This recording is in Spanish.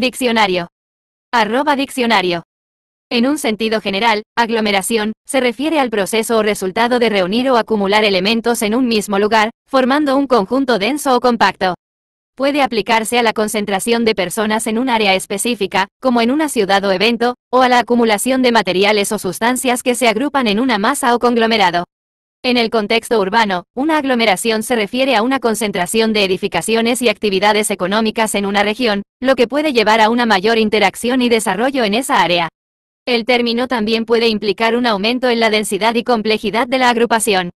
Diccionario. Arroba diccionario. En un sentido general, aglomeración, se refiere al proceso o resultado de reunir o acumular elementos en un mismo lugar, formando un conjunto denso o compacto. Puede aplicarse a la concentración de personas en un área específica, como en una ciudad o evento, o a la acumulación de materiales o sustancias que se agrupan en una masa o conglomerado. En el contexto urbano, una aglomeración se refiere a una concentración de edificaciones y actividades económicas en una región, lo que puede llevar a una mayor interacción y desarrollo en esa área. El término también puede implicar un aumento en la densidad y complejidad de la agrupación.